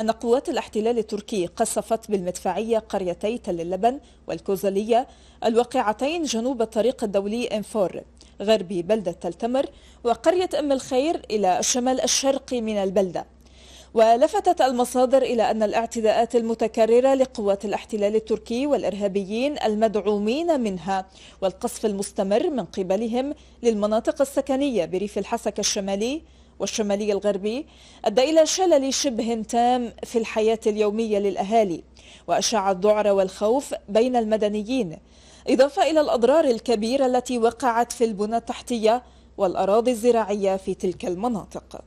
أن قوات الاحتلال التركي قصفت بالمدفعية قريتي تل اللبن والكوزلية الواقعتين جنوب الطريق الدولي انفور غربي بلدة تل تمر وقرية أم الخير إلى الشمال الشرقي من البلدة ولفتت المصادر إلى أن الاعتداءات المتكررة لقوات الاحتلال التركي والإرهابيين المدعومين منها والقصف المستمر من قبلهم للمناطق السكنية بريف الحسكة الشمالي والشمالي الغربي أدى إلى شلل شبه تام في الحياة اليومية للأهالي وأشاع الذعر والخوف بين المدنيين إضافة إلى الأضرار الكبيرة التي وقعت في البنى التحتية والأراضي الزراعية في تلك المناطق